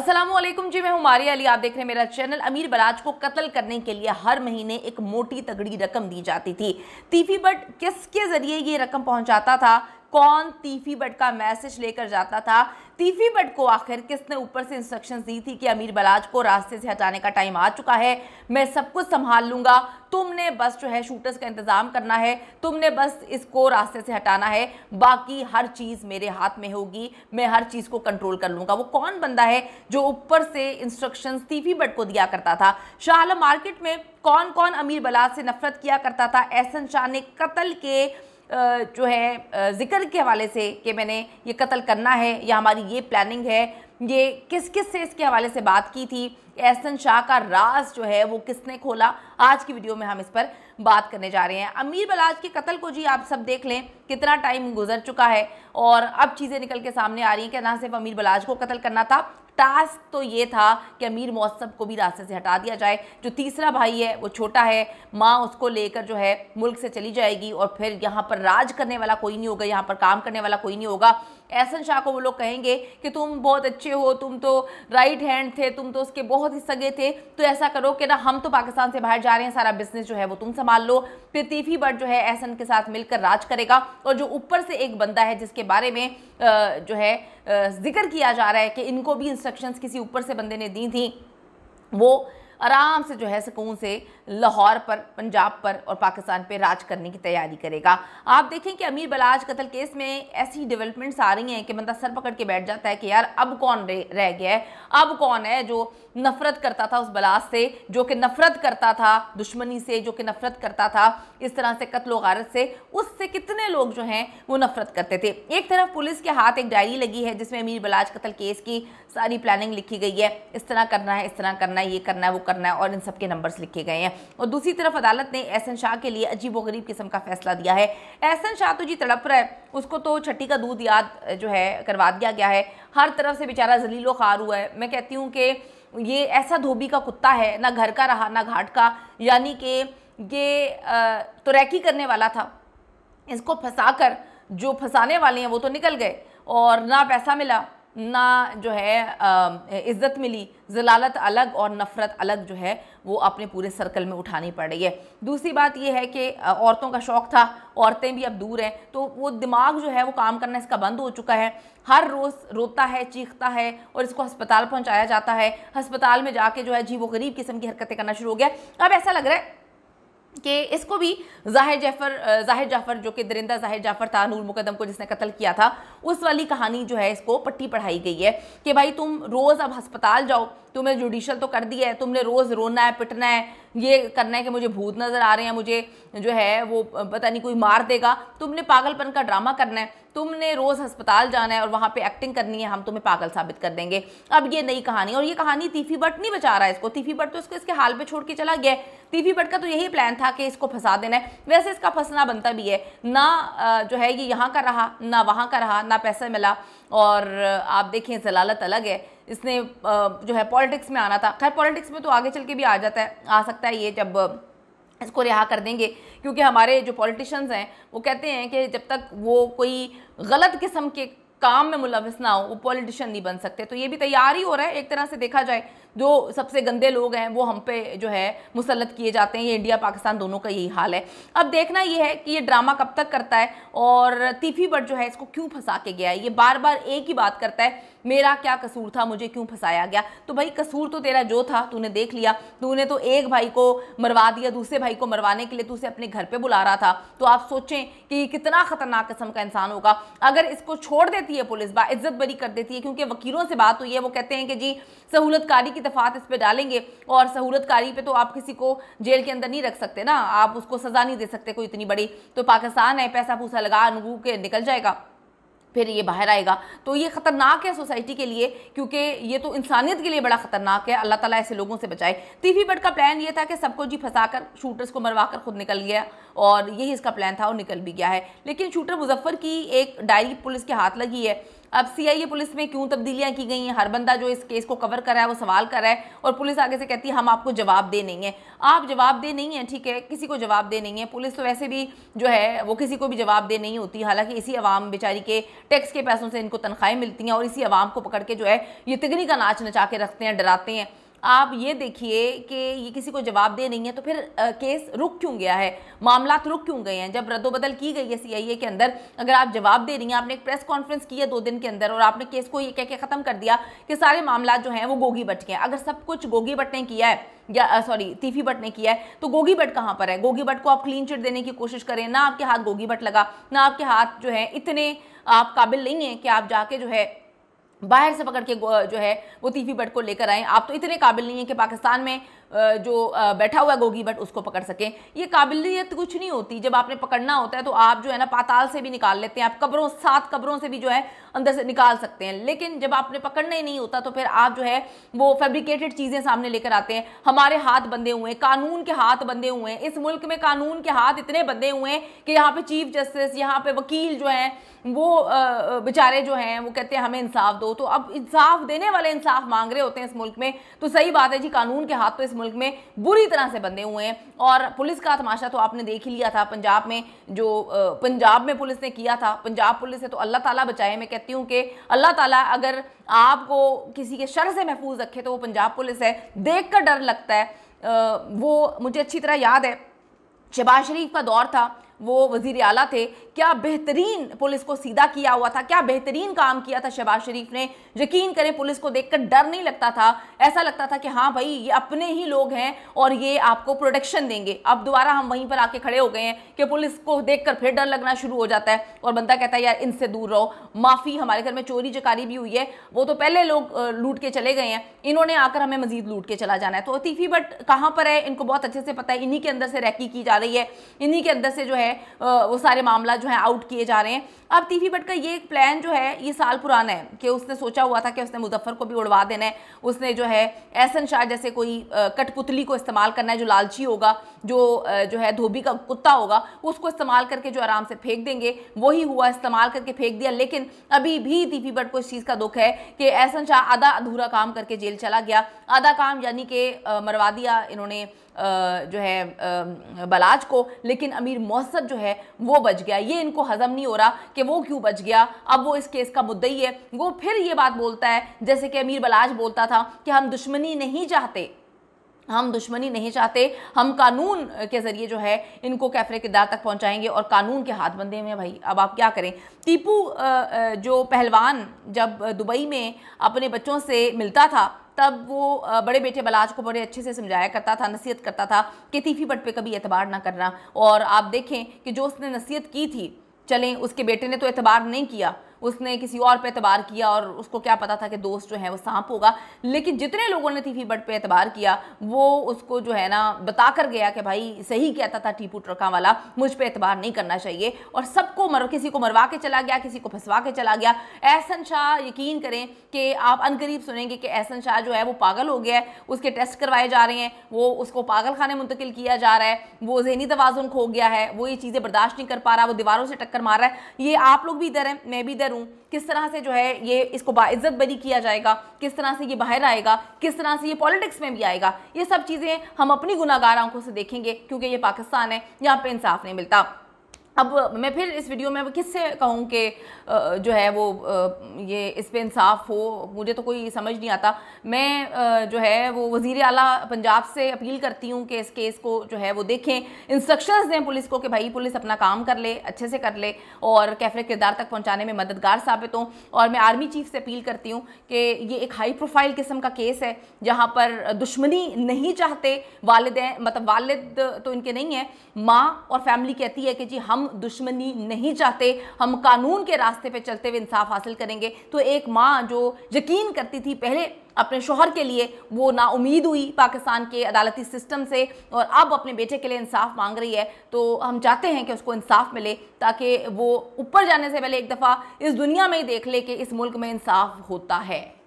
असलम जी मैं हूँ मारिया अली आप देख रहे हैं मेरा चैनल अमीर बराज को कत्ल करने के लिए हर महीने एक मोटी तगड़ी रकम दी जाती थी तीफी बट किसके ज़रिए ये रकम पहुंचाता था कौन तीफी बट का मैसेज लेकर जाता था तीफी बट को आखिर किसने ऊपर से इंस्ट्रक्शन दी थी कि अमीर बलाज को रास्ते से हटाने का टाइम आ चुका है मैं सब कुछ संभाल लूँगा तुमने बस जो है शूटर्स का इंतज़ाम करना है तुमने बस इसको रास्ते से हटाना है बाकी हर चीज़ मेरे हाथ में होगी मैं हर चीज़ को कंट्रोल कर लूँगा वो कौन बंदा है जो ऊपर से इंस्ट्रक्शन तीफी बट को दिया करता था शाहला मार्केट में कौन कौन अमीर बलाज से नफरत किया करता था एहसन शाह ने कत्ल के जो है ज़िक्र के हवाले से कि मैंने ये कत्ल करना है या हमारी ये प्लानिंग है ये किस किस से इसके हवाले से बात की थी एहसन शाह का राज जो है वो किसने खोला आज की वीडियो में हम इस पर बात करने जा रहे हैं अमीर बलाज के कत्ल को जी आप सब देख लें कितना टाइम गुजर चुका है और अब चीज़ें निकल के सामने आ रही हैं कि ना सिर्फ अमीर बलाज को कत्ल करना था टास्क तो ये था कि अमीर मौसम को भी रास्ते से हटा दिया जाए जो तीसरा भाई है वो छोटा है माँ उसको लेकर जो है मुल्क से चली जाएगी और फिर यहाँ पर राज करने वाला कोई नहीं होगा यहाँ पर काम करने वाला कोई नहीं होगा एहसन शाह को वो लोग कहेंगे कि तुम बहुत अच्छे हो तुम तो राइट हैंड थे तुम तो उसके बहुत बहुत ही सगे थे तो ऐसा करो कि ना हम तो पाकिस्तान से बाहर जा रहे हैं सारा बिजनेस जो है वो तुम संभाल लो प्रतिफी बट जो है एहसन के साथ मिलकर राज करेगा और जो ऊपर से एक बंदा है जिसके बारे में जो है जिक्र किया जा रहा है कि इनको भी इंस्ट्रक्शंस किसी ऊपर से बंदे ने दी थी वो आराम से जो है सुकून से लाहौर पर पंजाब पर और पाकिस्तान पर राज करने की तैयारी करेगा आप देखें कि अमीर बलाज कतल केस में ऐसी डेवलपमेंट्स आ रही हैं कि बंदा सर पकड़ के बैठ जाता है कि यार अब कौन रह गया है अब कौन है जो नफरत करता था उस बलाज से जो कि नफरत करता था दुश्मनी से जो कि नफरत करता था इस तरह से कत्ल वारत से उससे कितने लोग जो हैं वो नफरत करते थे एक तरफ पुलिस के हाथ एक डायरी लगी है जिसमें अमीर बलाज कतल केस की सारी प्लानिंग लिखी गई है इस तरह करना है इस तरह करना है ये करना है वो करना है और इन सब के नंबर्स लिखे गए हैं और दूसरी तरफ अदालत ने एहसन शाह के लिए अजीबोगरीब किस्म का फैसला दिया है एहसन शाह तो जी तड़प रहा है उसको तो छट्टी का दूध याद जो है करवा दिया गया है हर तरफ से बेचारा जलीलो खार हुआ है मैं कहती हूँ कि ये ऐसा धोबी का कुत्ता है ना घर का रहा ना घाट का यानी कि ये तुरैकी करने वाला था इसको फंसा कर जो फंसाने वाले हैं वो तो निकल गए और ना पैसा मिला ना जो है इज़्ज़त मिली जलालत अलग और नफ़रत अलग जो है वो अपने पूरे सर्कल में उठानी पड़ रही है दूसरी बात यह है कि औरतों का शौक़ था औरतें भी अब दूर हैं तो वो दिमाग जो है वो काम करना इसका बंद हो चुका है हर रोज़ रोता है चीखता है और इसको अस्पताल पहुंचाया जाता है अस्पताल में जाके जो है जी वो गरीब किस्म की हरकतें करना शुरू हो गया अब ऐसा लग रहा है कि इसको भी जाहिर जाफर जाहिर जाफर जो कि दरिंदा जाहिर जाफर था नूर मुकदम को जिसने कत्ल किया था उस वाली कहानी जो है इसको पट्टी पढ़ाई गई है कि भाई तुम रोज़ अब हस्पताल जाओ तुम्हें जुडिशल तो कर दिया है तुमने रोज़ रोना है पिटना है ये करना है कि मुझे भूत नज़र आ रहे हैं मुझे जो है वो पता नहीं कोई मार देगा तुमने पागलपन का ड्रामा करना है तुमने रोज़ अस्पताल जाना है और वहाँ पे एक्टिंग करनी है हम तुम्हें पागल साबित कर देंगे अब ये नई कहानी और ये कहानी तीफी बट नहीं बचा रहा है इसको तीफी बट तो इसको इसके हाल पे छोड़ के चला गया तीफी बट का तो यही प्लान था कि इसको फंसा देना है वैसे इसका फंसना बनता भी है ना जो है ये यहाँ का रहा ना वहाँ का रहा ना पैसा मिला और आप देखें जलालत अलग है इसने जो है पॉलिटिक्स में आना था खैर पॉलिटिक्स में तो आगे चल के भी आ जाता है आ सकता है ये जब इसको रिहा कर देंगे क्योंकि हमारे जो पॉलिटिशियंस हैं वो कहते हैं कि जब तक वो कोई गलत किस्म के काम में मुलविस ना हो वो पॉलिटिशियन नहीं बन सकते तो ये भी तैयार ही हो रहा है एक तरह से देखा जाए जो सबसे गंदे लोग हैं वो हम पे जो है मुसलत किए जाते हैं ये इंडिया पाकिस्तान दोनों का यही हाल है अब देखना ये है कि ये ड्रामा कब तक करता है और तीफी बट जो है इसको क्यों फंसा के गया है ये बार बार एक ही बात करता है मेरा क्या कसूर था मुझे क्यों फंसाया गया तो भाई कसूर तो तेरा जो था तूने देख लिया तूने तो एक भाई को मरवा दिया दूसरे भाई को मरवाने के लिए तू उसे अपने घर पे बुला रहा था तो आप सोचें कि कितना खतरनाक किस्म का इंसान होगा अगर इसको छोड़ देती है पुलिस बा इज्जत बरी कर देती है क्योंकि वकीलों से बात हुई है वो कहते हैं कि जी सहूलतकारी की की दफात इस पर डालेंगे और सहूलतकारी पे तो आप किसी को जेल के अंदर नहीं रख सकते ना आप उसको सज़ा नहीं दे सकते कोई इतनी बड़ी तो पाकिस्तान है पैसा पूसा लगा अनगू के निकल जाएगा फिर ये बाहर आएगा तो ये ख़तरनाक है सोसाइटी के लिए क्योंकि ये तो इंसानियत के लिए बड़ा ख़तरनाक है अल्लाह ताला ऐसे लोगों से बचाए तीफी बट का प्लान ये था कि सबको जी फंसाकर शूटर्स को मरवा कर खुद निकल गया और यही इसका प्लान था और निकल भी गया है लेकिन शूटर मुजफ्फ़र की एक डायरी पुलिस के हाथ लगी है अब सीआईए पुलिस में क्यों तब्दीलियां की गई हैं हर बंदा जो इस केस को कवर कर रहा है वो सवाल कर रहा है और पुलिस आगे से कहती है हम आपको जवाब दे नहीं है आप जवाब दे नहीं है ठीक है किसी को जवाब दे नहीं है पुलिस तो वैसे भी जो है वो किसी को भी जवाब दे नहीं होती हालांकि इसी आवाम बेचारी के टैक्स के पैसों से इनको तनख्वाहें मिलती हैं और इसी आवाम को पकड़ के जो है ये तिगनी का नाच नचा के रखते हैं डराते हैं आप ये देखिए कि ये किसी को जवाब दे नहीं है तो फिर आ, केस रुक क्यों गया है मामला रुक क्यों गए हैं जब रद्दोबदल की गई है सीआईए के अंदर अगर आप जवाब दे रही हैं आपने एक प्रेस कॉन्फ्रेंस की है दो दिन के अंदर और आपने केस को ये कह के ख़त्म कर दिया कि सारे मामला जो हैं वो गोगी बट के हैं अगर सब कुछ गोगी बट ने किया है या सॉरी तीफी बट ने किया है तो गोगी बट कहाँ पर है गोगी बट को आप क्लीन चिट देने की कोशिश करें ना आपके हाथ गोगी बट लगा ना आपके हाथ जो है इतने आप काबिल नहीं हैं कि आप जाके जो है बाहर से पकड़ के जो है वो तीफी बट को लेकर आए आप तो इतने काबिल नहीं है कि पाकिस्तान में जो बैठा हुआ गोगी बट उसको पकड़ सकें ये काबिलियत कुछ नहीं होती जब आपने पकड़ना होता है तो आप जो है ना पाताल से भी निकाल लेते हैं आप कब्रों सात कब्रों से भी जो है अंदर से निकाल सकते हैं लेकिन जब आपने पकड़ना ही नहीं होता तो फिर आप जो है वो फेब्रिकेटेड चीज़ें सामने लेकर आते हैं हमारे हाथ बंधे हुए हैं कानून के हाथ बंधे हुए हैं इस मुल्क में कानून के हाथ इतने बंधे हुए हैं कि यहाँ पे चीफ जस्टिस यहाँ पे वकील जो हैं वो बेचारे जो हैं वो कहते हैं हमें इंसाफ दो तो अब इंसाफ देने वाले इंसाफ मांग रहे होते हैं इस मुल्क में तो सही बात है जी कानून के हाथ तो इस मुल्क में बुरी तरह से बंधे हुए हैं और पुलिस का तमाशा तो आपने देख ही लिया था पंजाब में जो पंजाब में पुलिस ने किया था पंजाब पुलिस से तो अल्लाह ताला बचाए मैं कहती हूँ कि अल्लाह ताला अगर आपको किसी के शर से महफूज रखे तो वो पंजाब पुलिस है देख कर डर लगता है वो मुझे अच्छी तरह याद है शहबाज शरीफ का दौर था वो वजीर अला थे क्या बेहतरीन पुलिस को सीधा किया हुआ था क्या बेहतरीन काम किया था शहबाज शरीफ ने यकीन करें पुलिस को देखकर डर नहीं लगता था ऐसा लगता था कि हाँ भाई ये अपने ही लोग हैं और ये आपको प्रोटेक्शन देंगे अब दोबारा हम वहीं पर आके खड़े हो गए हैं कि पुलिस को देख फिर डर लगना शुरू हो जाता है और बंदा कहता है यार इनसे दूर रहो माफ़ी हमारे घर में चोरी जकारी भी हुई है वो तो पहले लोग लूट के चले गए हैं इन्होंने आकर हमें मजीद लूट के चला जाना है तो अतीफी बट कहाँ पर है इनको बहुत अच्छे से पता है इन्हीं के अंदर से रैकी की जा रही है इन्हीं के अंदर से जो है वो सारे मामला जो है आउट किए जा रहे हैं अब तीफी भट्ट का ये प्लान जो है ये साल पुराना है कि उसने सोचा हुआ था कि उसने मुजफ्फर को भी उड़वा देना है उसने जो है एहसन शाह जैसे कोई कठपुतली को इस्तेमाल करना है जो लालची होगा जो जो है धोबी का कुत्ता होगा उसको इस्तेमाल करके जो आराम से फेंक देंगे वही हुआ इस्तेमाल करके फेंक दिया लेकिन अभी भी तीफी भट्ट को इस चीज़ का दुख है कि एहसन शाह आधा अधूरा काम करके जेल चला गया आधा काम यानी कि मरवा दिया इन्होंने जो है बलाज को लेकिन अमीर मौसब जो है वो बच गया ये इनको हजम नहीं हो रहा कि वो क्यों बच गया अब वो इस केस का मुद्दा ही है वो फिर ये बात बोलता है जैसे कि अमीर बलाज बोलता था कि हम दुश्मनी नहीं चाहते हम दुश्मनी नहीं चाहते हम कानून के ज़रिए जो है इनको कैफरे किरदार तक पहुंचाएंगे और कानून के हाथ बंदे में भाई अब आप क्या करें टीपू जो पहलवान जब दुबई में अपने बच्चों से मिलता था तब वो बड़े बेटे बलाज को बड़े अच्छे से समझाया करता था नसीहत करता था कि तीफी बट पे कभी एतबार ना करना और आप देखें कि जो उसने नसीहत की थी चलें उसके बेटे ने तो एतबार नहीं किया उसने किसी और पे एतबार किया और उसको क्या पता था कि दोस्त जो है वो सांप होगा लेकिन जितने लोगों ने थीफी बट पे एतबार किया वो उसको जो है ना बता कर गया कि भाई सही कहता था टीपू ट्रका वाला मुझ पर एतबार नहीं करना चाहिए और सबको मर किसी को मरवा के चला गया किसी को फंसवा के चला गया एहसन शाह यकीन करें कि आप अनकरीब सुनेंगे कि एहसन शाह जो है वो पागल हो गया है उसके टेस्ट करवाए जा रहे हैं वो उसको पागल खाने मुंतकिल किया जा रहा है वो जहनी तोज़ुन खो गया है वो ये चीज़ें बर्दाश्त नहीं कर पा रहा वो दीवारों से टक्कर मार रहा है ये आप लोग भी इधर हैं मैं भी इधर करूं किस तरह से जो है ये इसको बाइज्जत बरी किया जाएगा किस तरह से ये बाहर आएगा किस तरह से ये पॉलिटिक्स में भी आएगा ये सब चीज़ें हम अपनी गुनागार आंखों से देखेंगे क्योंकि ये पाकिस्तान है यहाँ पर इंसाफ नहीं मिलता अब मैं फिर इस वीडियो में किससे कहूँ कि जो है वो ये इस पर इंसाफ हो मुझे तो कोई समझ नहीं आता मैं जो है वो वज़ी अला पंजाब से अपील करती हूँ कि इस केस को जो है वो देखें इंस्ट्रक्शंस दें पुलिस को कि भाई पुलिस अपना काम कर ले अच्छे से कर ले और कैफरे किरदार तक पहुँचाने में मददगार साबित हों और मैं आर्मी चीफ से अपील करती हूँ कि ये एक हाई प्रोफाइल किस्म का केस है जहाँ पर दुश्मनी नहीं चाहते वालदे मतलब वालद तो इनके नहीं है माँ और फैमिली कहती है कि जी हम दुश्मनी नहीं चाहते हम कानून के रास्ते पे चलते हुए इंसाफ हासिल करेंगे तो एक माँ जो यकीन करती थी पहले अपने शोहर के लिए वो ना उम्मीद हुई पाकिस्तान के अदालती सिस्टम से और अब अपने बेटे के लिए इंसाफ मांग रही है तो हम चाहते हैं कि उसको इंसाफ मिले ताकि वो ऊपर जाने से पहले एक दफ़ा इस दुनिया में ही देख ले कि इस मुल्क में इंसाफ होता है